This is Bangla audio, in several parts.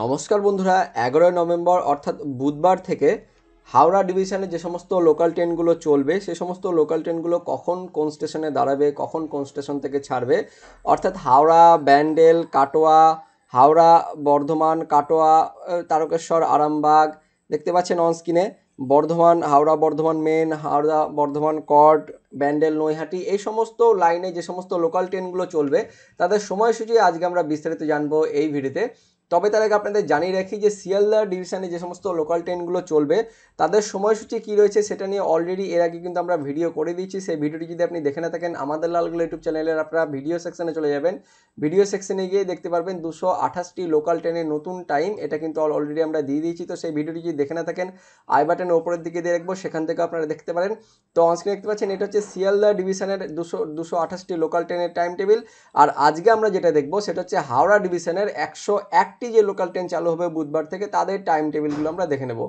নমস্কার বন্ধুরা এগারোই নভেম্বর অর্থাৎ বুধবার থেকে হাওড়া ডিভিশনে যে সমস্ত লোকাল ট্রেনগুলো চলবে সে সমস্ত লোকাল ট্রেনগুলো কখন কোন স্টেশনে দাঁড়াবে কখন কোন স্টেশন থেকে ছাড়বে অর্থাৎ হাওড়া ব্যান্ডেল কাটোয়া হাওড়া বর্ধমান কাটোয়া তারকেশ্বর আরামবাগ দেখতে পাচ্ছেন অন স্ক্রিনে বর্ধমান হাওড়া বর্ধমান মেন হাওড়া বর্ধমান কট ব্যান্ডেল নৈহাটি এই সমস্ত লাইনে যে সমস্ত লোকাল ট্রেনগুলো চলবে তাদের সময়সূচি আজকে আমরা বিস্তারিত জানবো এই ভিডিওতে তবে তার আগে আপনাদের জানিয়ে রাখি যে শিয়ালদা ডিভিশনে যে সমস্ত লোকাল ট্রেনগুলো চলবে তাদের সময়সূচি কী রয়েছে সেটা নিয়ে অলরেডি এর আগে কিন্তু আমরা ভিডিও করে দিয়েছি সেই ভিডিওটি যদি আপনি দেখে না থাকেন আমাদের লালগুলো ইউটিউব চ্যানেলের আপনারা ভিডিও সেকশনে চলে যাবেন ভিডিও সেকশনে গিয়ে দেখতে পারবেন দুশো আঠাশটি লোকাল ট্রেনের নতুন টাইম এটা কিন্তু অলরেডি আমরা দিয়ে দিয়েছি তো সেই ভিডিওটি যদি দেখে না থাকেন আই বাটনের ওপরের দিকে দিয়ে রাখবো সেখান থেকে আপনারা দেখতে পারেন তো অনস্ক্রিন দেখতে পাচ্ছেন এটা হচ্ছে শিয়ালদা ডিভিশনের দুশো দুশো আঠাশটি লোকাল ট্রেনের টাইম টেবিল আর আজকে আমরা যেটা দেখবো সেটা হচ্ছে হাওড়া ডিভিশনের একশো এক একটি যে লোকাল ট্রেন চালু হবে বুধবার থেকে তাদের টাইম টেবিলগুলো আমরা দেখে নেব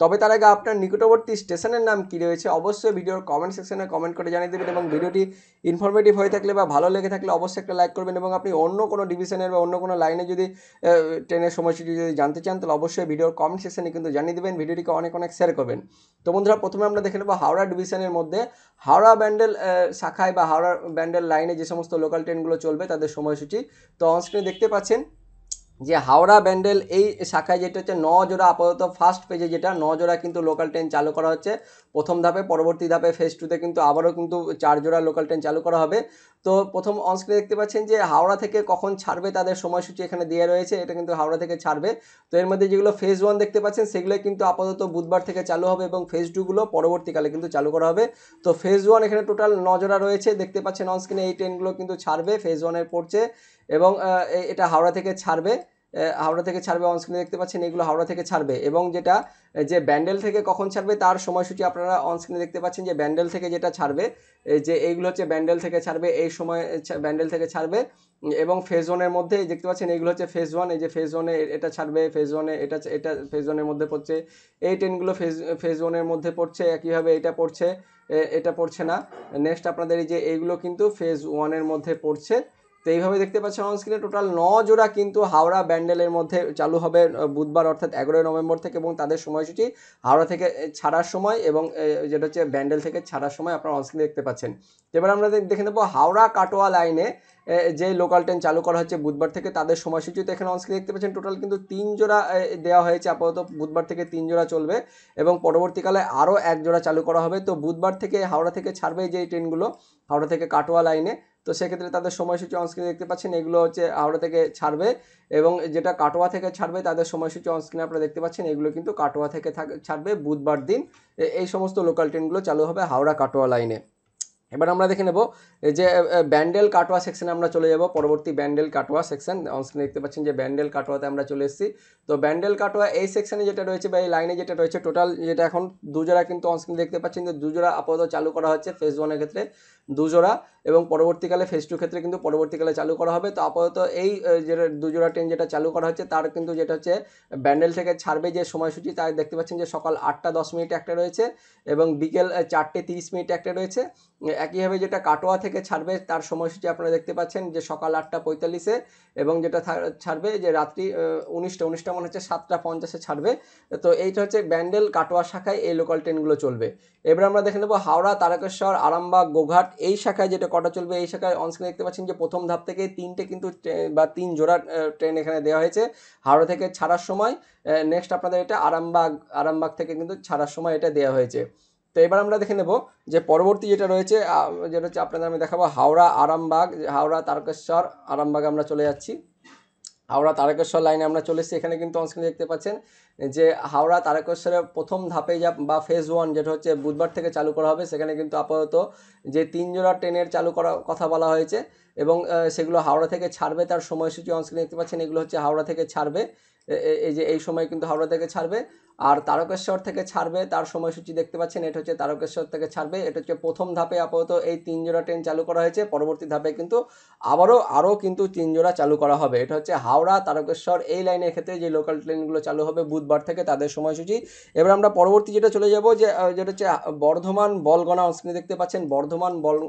তবে তার আগে আপনার নিকটবর্তী স্টেশনের নাম কী রয়েছে অবশ্যই ভিডিওর কমেন্ট সেকশনে কমেন্ট করে জানিয়ে দেবেন এবং ভিডিওটি ইনফরমেটিভ হয়ে থাকলে বা ভালো লেগে থাকলে অবশ্যই একটা লাইক করবেন এবং আপনি অন্য কোনো ডিভিশনের বা অন্য কোনো লাইনে যদি ট্রেনের সময়সূচি যদি জানতে চান তাহলে অবশ্যই ভিডিওর কমেন্ট সেকশনে কিন্তু জানিয়ে দেবেন ভিডিওটিকে অনেক অনেক শেয়ার করবেন তো বন্ধুরা প্রথমে আমরা দেখে নেবো হাওড়া ডিভিশনের মধ্যে হাওড়া ব্যান্ডেল শাখায় বা হাওড়া ব্যান্ডেল লাইনে যে সমস্ত লোকাল ট্রেনগুলো চলবে তাদের সময়সূচি তো অনস্ক্রিনে দেখতে পাচ্ছেন যে হাওড়া ব্যান্ডেল এই শাখায় যেটা হচ্ছে ন জোড়া আপাতত ফার্স্ট পেজে যেটা ন জোড়া কিন্তু লোকাল ট্রেন চালু করা হচ্ছে প্রথম ধাপে পরবর্তী ধাপে ফেজ টুতে কিন্তু আবারও কিন্তু চার জোড়া লোকাল ট্রেন চালু করা হবে তো প্রথম অনস্ক্রিনে দেখতে পাচ্ছেন যে হাওড়া থেকে কখন ছাড়বে তাদের সময়সূচি এখানে দেওয়া রয়েছে এটা কিন্তু হাওড়া থেকে ছাড়বে তো এর মধ্যে যেগুলো ফেজ ওয়ান দেখতে পাচ্ছেন সেগুলো কিন্তু আপাতত বুধবার থেকে চালু হবে এবং ফেজ টুগুলো পরবর্তীকালে কিন্তু চালু করা হবে তো ফেজ ওয়ান এখানে টোটাল নজোড়া রয়েছে দেখতে পাচ্ছেন অনস্ক্রিনে এই ট্রেনগুলো কিন্তু ছাড়বে ফেজ ওয়ানের পড়ছে এবং এটা হাওড়া থেকে ছাড়বে হাওড়া থেকে ছাড়বে অনস্ক্রিনে দেখতে পাচ্ছেন এগুলো হাওড়া থেকে ছাড়বে এবং যেটা যে ব্যান্ডেল থেকে কখন ছাড়বে তার সময়সূচি আপনারা অনস্ক্রিনে দেখতে পাচ্ছেন যে ব্যান্ডেল থেকে যেটা ছাড়বে যে এইগুলো হচ্ছে ব্যান্ডেল থেকে ছাড়বে এই সময় ব্যান্ডেল থেকে ছাড়বে এবং ফেজ ওয়ানের মধ্যে দেখতে পাচ্ছেন এইগুলো হচ্ছে ফেজ ওয়ান এই যে ফেজ ওয়ানে এটা ছাড়বে ফেজ ওয়ানে এটা এটা ফেজ ওয়ানের মধ্যে পড়ছে এই ট্রেনগুলো ফেজ ফেজ ওয়ানের মধ্যে পড়ছে একইভাবে এটা পড়ছে এটা পড়ছে না নেক্সট আপনাদের এই যে এইগুলো কিন্তু ফেজ ওয়ানের মধ্যে পড়ছে তো এইভাবে দেখতে পাচ্ছি অন স্ক্রিনে টোটাল ন জোড়া কিন্তু হাওড়া ব্যান্ডেলের মধ্যে চালু হবে বুধবার অর্থাৎ এগারোই নভেম্বর থেকে এবং তাদের সময়সূচি হাওড়া থেকে ছাড়ার সময় এবং যেটা হচ্ছে ব্যান্ডেল থেকে ছাড়ার সময় আপনারা অনস্ক্রিনে দেখতে পাচ্ছেন এবার আমরা দেখে নেবো হাওড়া কাটোয়া লাইনে যে লোকাল ট্রেন চালু করা হচ্ছে বুধবার থেকে তাদের সময়সূচি তো এখানে অনস্ক্রিন দেখতে পাচ্ছেন টোটাল কিন্তু তিন জোড়া দেওয়া হয়েছে আপাতত বুধবার থেকে তিন জোড়া চলবে এবং পরবর্তীকালে আরও এক জোড়া চালু করা হবে তো বুধবার থেকে হাওড়া থেকে ছাড়বে যে ট্রেনগুলো হাওড়া থেকে কাটোয়া লাইনে তো সেক্ষেত্রে তাদের সময়সূচি অনস্ক্রিনে দেখতে পাচ্ছেন এগুলো হচ্ছে হাওড়া থেকে ছাড়বে এবং যেটা কাটোয়া থেকে ছাড়বে তাদের সময়সূচি অনস্ক্রিনে আপনারা দেখতে পাচ্ছেন এগুলো কিন্তু কাটোয়া থেকে ছাড়বে বুধবার দিন এই সমস্ত লোকাল ট্রেনগুলো চালু হবে হাওড়া কাটোয়া লাইনে এবার আমরা দেখে নেব যে ব্যান্ডেল কাটোয়া সেকশনে আমরা চলে যাব পরবর্তী ব্যান্ডেল কাটোয়া সেকশন অনস্ক্রিনে দেখতে পাচ্ছেন যে ব্যান্ডেল কাটোয়াতে আমরা চলে এসেছি তো ব্যান্ডেল কাটোয়া এই সেকশনে যেটা রয়েছে বা এই লাইনে যেটা রয়েছে টোটাল যেটা এখন দুজোড়া কিন্তু অনস্ক্রিনে দেখতে পাচ্ছেন যে দুজোড়া আপাতত চালু করা হচ্ছে ফেজ ওয়ানের ক্ষেত্রে দুজোড়া এবং পরবর্তীকালে ফেজ টু ক্ষেত্রে কিন্তু পরবর্তীকালে চালু করা হবে তো আপাতত এই যেটা দুজোড়া ট্রেন যেটা চালু করা হচ্ছে তার কিন্তু যেটা হচ্ছে ব্যান্ডেল থেকে ছাড়বে যে সময়সূচি তাই দেখতে পাচ্ছেন যে সকাল আটটা দশ মিনিটে একটা রয়েছে এবং বিকেল চারটে তিরিশ মিনিটে একটা রয়েছে একইভাবে যেটা কাটোয়া থেকে ছাড়বে তার সময়সূচি আপনারা দেখতে পাচ্ছেন যে সকাল আটটা পঁয়তাল্লিশে এবং যেটা ছাড়বে যে রাত্রি উনিশটা উনিশটা মনে হচ্ছে সাতটা পঞ্চাশে ছাড়বে তো এইটা হচ্ছে ব্যান্ডেল কাটোয়া শাখায় এই লোকাল ট্রেনগুলো চলবে এবার আমরা দেখে নেবো হাওড়া তারকেশ্বর আরামবাগ গোঘাট এই শাখায় যেটা কটা চলবে এই শাখায় অনস্ক্রিনে দেখতে পাচ্ছেন যে প্রথম ধাপ থেকে তিনটে কিন্তু বা তিন জোড়া ট্রেন এখানে দেওয়া হয়েছে হাওড়া থেকে ছাড়ার সময় নেক্সট আপনাদের এটা আরামবাগ আরামবাগ থেকে কিন্তু ছাড়ার সময় এটা দেওয়া হয়েছে তো এবার আমরা দেখে নেব যে পরবর্তী যেটা রয়েছে যেটা হচ্ছে আপনাদের আমি দেখাবো হাওড়া আরামবাগ হাওড়া তারকেশ্বর আরামবাগে আমরা চলে যাচ্ছি হাওড়া তারকেশ্বর লাইনে আমরা চলেছি এখানে কিন্তু অনস্ক্রিনে দেখতে পাচ্ছেন যে হাওড়া তারকেশ্বরের প্রথম ধাপে যা বা ফেজ ওয়ান যেটা হচ্ছে বুধবার থেকে চালু করা হবে সেখানে কিন্তু আপাতত যে তিন জোড়া ট্রেনের চালু করার কথা বলা হয়েছে এবং সেগুলো হাওড়া থেকে ছাড়বে তার সময়সূচি অনস্ক্রিনে দেখতে পাচ্ছেন এগুলো হচ্ছে হাওড়া থেকে ছাড়বে এই যে এই সময় কিন্তু হাওড়া থেকে ছাড়বে আর তারকেশ্বর থেকে ছাড়বে তার সময়সূচি দেখতে পাচ্ছেন এটা হচ্ছে তারকেশ্বর থেকে ছাড়বে এটা হচ্ছে প্রথম ধাপে আপাতত এই তিন জোড়া ট্রেন চালু করা হয়েছে পরবর্তী ধাপে কিন্তু আবারও আরও কিন্তু তিন জোড়া চালু করা হবে এটা হচ্ছে হাওড়া তারকেশ্বর এই লাইনের ক্ষেত্রে যে লোকাল ট্রেনগুলো চালু হবে বুধবার থেকে তাদের সময়সূচি এবার আমরা পরবর্তী যেটা চলে যাব যে যেটা হচ্ছে বর্ধমান বলগনা অনস্ক্রিনে দেখতে পাচ্ছেন বর্ধমান বল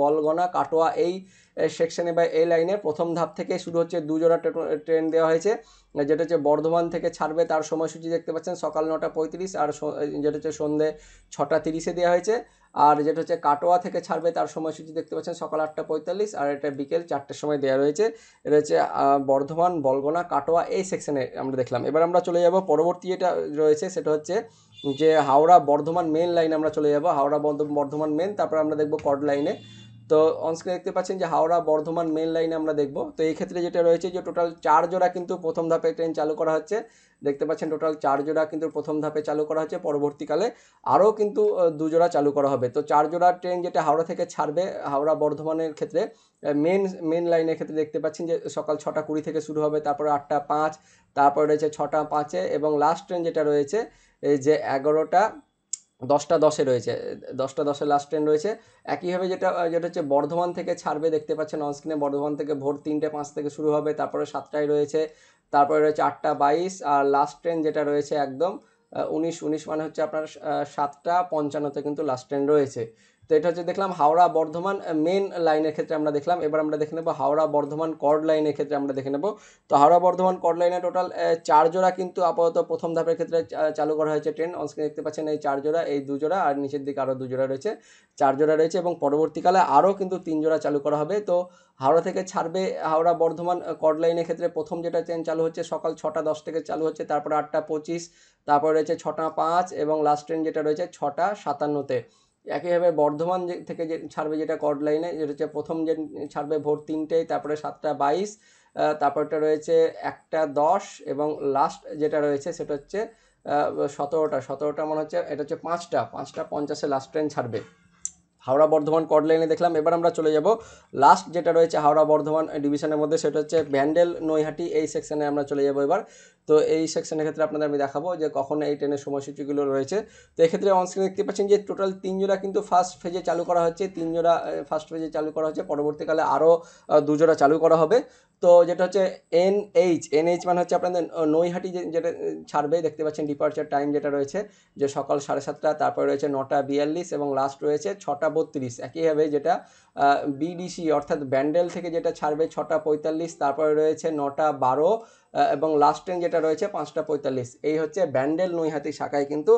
বলগনা কাটোয়া এই সেকশনে বা এই লাইনে প্রথম ধাপ থেকে শুরু হচ্ছে দুজোড়া ট্রেন দেওয়া হয়েছে যেটা হচ্ছে বর্ধমান থেকে ছাড়বে তার সময়সূচি দেখতে পাচ্ছেন সকাল নটা পঁয়ত্রিশ আর যেটা হচ্ছে সন্ধে ছটা তিরিশে দেওয়া হয়েছে আর যেটা হচ্ছে কাটোয়া থেকে ছাড়বে তার সময়সূচি দেখতে পাচ্ছেন সকাল আটটা পঁয়তাল্লিশ আর এটা বিকেল চারটের সময় দেওয়া রয়েছে এটা হচ্ছে বর্ধমান বলগোনা কাটোয়া এই সেকশনে আমরা দেখলাম এবার আমরা চলে যাব পরবর্তী এটা রয়েছে সেটা হচ্ছে যে হাওড়া বর্ধমান মেন লাইন আমরা চলে যাব হাওড়া বর্ধমান মেন তারপর আমরা দেখব কড লাইনে তো অনস্ক্রিনে দেখতে পাচ্ছেন যে হাওড়া বর্ধমান মেন লাইনে আমরা দেখব তো এই ক্ষেত্রে যেটা রয়েছে যে টোটাল চার জোড়া কিন্তু প্রথম ধাপে ট্রেন চালু করা হচ্ছে দেখতে পাচ্ছেন টোটাল চার জোড়া কিন্তু প্রথম ধাপে চালু করা হচ্ছে পরবর্তীকালে আরও কিন্তু দুজোড়া চালু করা হবে তো চার জোড়া ট্রেন যেটা হাওড়া থেকে ছাড়বে হাওড়া বর্ধমানের ক্ষেত্রে মেন মেন লাইনের ক্ষেত্রে দেখতে পাচ্ছেন যে সকাল ছটা কুড়ি থেকে শুরু হবে তারপরে আটটা পাঁচ তারপরে রয়েছে ছটা পাঁচে এবং লাস্ট ট্রেন যেটা রয়েছে যে এগারোটা দশটা দশে রয়েছে দশটা দশে লাস্ট ট্রেন রয়েছে একইভাবে যেটা যেটা হচ্ছে বর্ধমান থেকে ছাড়বে দেখতে পাচ্ছেন অনস্ক্রিনে বর্ধমান থেকে ভোর তিনটে পাঁচ থেকে শুরু হবে তারপরে সাতটায় রয়েছে তারপরে রয়েছে আটটা বাইশ আর লাস্ট ট্রেন যেটা রয়েছে একদম উনিশ উনিশ মানে হচ্ছে আপনার সাতটা পঞ্চান্নতে কিন্তু লাস্ট ট্রেন রয়েছে তো এটা হচ্ছে দেখলাম হাওড়া বর্ধমান মেন লাইনের ক্ষেত্রে আমরা দেখলাম এবার আমরা দেখে নেবো হাওড়া বর্ধমান কর্ড লাইনের ক্ষেত্রে আমরা দেখে নেবো তো হাওড়া বর্ধমান কর্ড লাইনে টোটাল চার জোড়া কিন্তু আপাতত প্রথম ধাপের ক্ষেত্রে চালু করা হয়েছে ট্রেন অনস্ক্রিন দেখতে পাচ্ছেন এই চার জোড়া এই দুজোড়া আর নিচের দিকে আরও দুজোড়া রয়েছে চার জোড়া রয়েছে এবং পরবর্তীকালে আরও কিন্তু তিন জোড়া চালু করা হবে তো হাওড়া থেকে ছাড়বে হাওড়া বর্ধমান কর্ড লাইনের ক্ষেত্রে প্রথম যেটা ট্রেন চালু হচ্ছে সকাল ছটা দশ থেকে চালু হচ্ছে তারপরে আটটা পঁচিশ তারপর রয়েছে ছটা পাঁচ এবং লাস্ট ট্রেন যেটা রয়েছে ছটা সাতান্নতে একইভাবে বর্ধমান থেকে যে ছাড়বে যেটা কড লাইনে যেটা হচ্ছে প্রথম যে ছাড়বে ভোর তিনটেয় তারপরে সাতটা বাইশ তারপরটা রয়েছে একটা দশ এবং লাস্ট যেটা রয়েছে সেটা হচ্ছে সতেরোটা সতেরোটা মনে হচ্ছে এটা হচ্ছে পাঁচটা পাঁচটা পঞ্চাশে লাস্ট ট্রেন ছাড়বে হাওড়া বর্ধমান কড লাইনে দেখলাম এবার আমরা চলে যাব লাস্ট যেটা রয়েছে হাওড়া বর্ধমান ডিভিশনের মধ্যে সেটা হচ্ছে ব্যান্ডেল নৈহাটি এই সেকশনে আমরা চলে যাব এবার তো এই সেকশনের ক্ষেত্রে আপনাদের আমি দেখাবো যে কখন এই ট্রেনের সময়সূচিগুলো রয়েছে তো এক্ষেত্রে অনস্ক্রিন দেখতে পাচ্ছেন যে টোটাল তিন জোড়া কিন্তু ফার্স্ট ফেজে চালু করা হচ্ছে তিন জোড়া ফার্স্ট ফেজে চালু করা হচ্ছে পরবর্তীকালে আরও দুজোড়া চালু করা হবে তো যেটা হচ্ছে এন এইচ এন এইচ মানে হচ্ছে আপনাদের নৈহাটি যেটা ছাড়বে দেখতে পাচ্ছেন ডিপার্চার টাইম যেটা রয়েছে যে সকাল সাড়ে সাতটা তারপরে রয়েছে নটা বিয়াল্লিশ এবং লাস্ট রয়েছে ছটা বত্রিশ একইভাবে যেটা বিডিসি অর্থাৎ ব্যান্ডেল থেকে যেটা ছাড়বে ছটা পঁয়তাল্লিশ তারপরে রয়েছে নটা বারো এবং লাস্ট ট্রেন যেটা রয়েছে পাঁচটা পঁয়তাল্লিশ এই হচ্ছে ব্যান্ডেল নৈহাতি শাখায় কিন্তু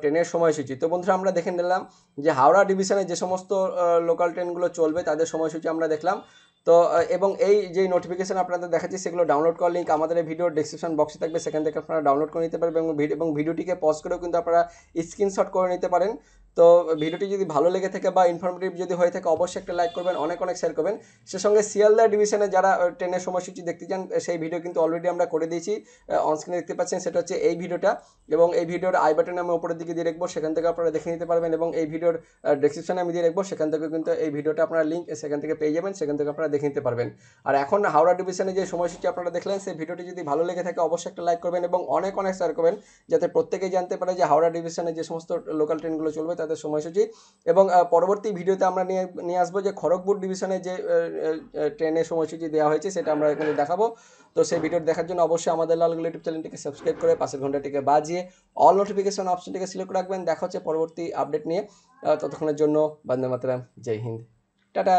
ট্রেনের সময়সূচি তো বন্ধুরা আমরা দেখে নিলাম যে হাওড়া ডিভিশনে যে সমস্ত লোকাল ট্রেনগুলো চলবে তাদের সময়সূচি আমরা দেখলাম তো এবং এই যে নোটিফিকেশান আপনাদের দেখাচ্ছি সেগুলো ডাউনলোড করার লিঙ্ক আমাদের এই ভিডিওর ডিসক্রিপশন বক্সে থাকবে সেখান থেকে আপনারা ডাউনলোড করে নিতে পারবেন এবং ভিডিওটিকে পজ করেও কিন্তু আপনারা স্ক্রিনশট করে নিতে পারেন তো ভিডিওটি যদি ভালো লেগে থাকে বা ইনফরমেটিভ যদি হয়ে থাকে অবশ্যই একটা লাইক করবেন অনেক অনেক শেয়ার করবেন সে সঙ্গে সিয়ালদা ডিভিশনে যারা ট্রেনের সময়সূচি দেখতে চান সেই ভিডিও কিন্তু অলরেডি আমরা করে দিয়েছি অনস্ক্রিনে দেখতে পাচ্ছেন সেটা হচ্ছে এই ভিডিওটা এবং এই ভিডিওর আই বাটনে আমি উপরের দিকে দিয়ে রাখবো সেখান থেকে আপনারা দেখে নিতে পারবেন এবং এই ভিডিওর ডিসক্রিপশানে আমি দিয়ে রাখবো সেখান থেকে কিন্তু এই ভিডিওটা আপনারা লিঙ্ক সেখান থেকে পেয়ে যাবেন সেখান থেকে আপনারা দেখে নিতে পারবেন আর এখন হাওড়া ডিভিশনে যে সময়সূচি আপনারা দেখলেন সেই ভিডিওটি যদি ভালো লেগে থাকে অবশ্যই একটা লাইক করবেন এবং অনেক অনেক শেয়ার করবেন যাতে প্রত্যেকেই জানতে পারে যে হাওড়া ডিভিশনে যে সমস্ত লোকাল ট্রেনগুলো চলবে তাদের সময়সূচি এবং পরবর্তী ভিডিওতে আমরা নিয়ে নিয়ে আসবো যে খড়গপুর ডিভিশনে যে ট্রেনের সময়সূচি দেওয়া হয়েছে সেটা আমরা এখানে দেখাবো তো সেই ভিডিও দেখার জন্য অবশ্যই আমাদের লালগুলো ইউটিউব চ্যানেলটিকে সাবস্ক্রাইব করে পাশের ঘন্টাটিকে বাজিয়ে অল নোটিফিকেশন অপশনটিকে সিলেক্ট রাখবেন দেখা হচ্ছে পরবর্তী আপডেট নিয়ে ততক্ষণের জন্য বন্দে মাতরাম জয় হিন্দ টাটা